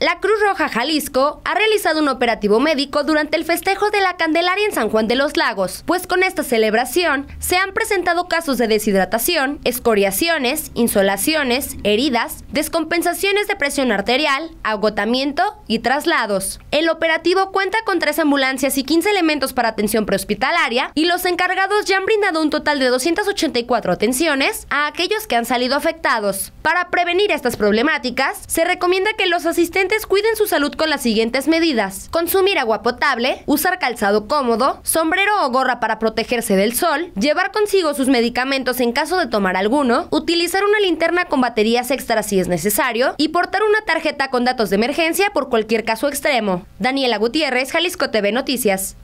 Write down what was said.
La Cruz Roja Jalisco ha realizado un operativo médico durante el festejo de la Candelaria en San Juan de los Lagos, pues con esta celebración se han presentado casos de deshidratación, escoriaciones, insolaciones, heridas, descompensaciones de presión arterial, agotamiento y traslados. El operativo cuenta con tres ambulancias y 15 elementos para atención prehospitalaria y los encargados ya han brindado un total de 284 atenciones a aquellos que han salido afectados. Para prevenir estas problemáticas, se recomienda que los asistentes cuiden su salud con las siguientes medidas. Consumir agua potable, usar calzado cómodo, sombrero o gorra para protegerse del sol, llevar consigo sus medicamentos en caso de tomar alguno, utilizar una linterna con baterías extra si es necesario y portar una tarjeta con datos de emergencia por cualquier cualquier caso extremo. Daniela Gutiérrez, Jalisco TV Noticias.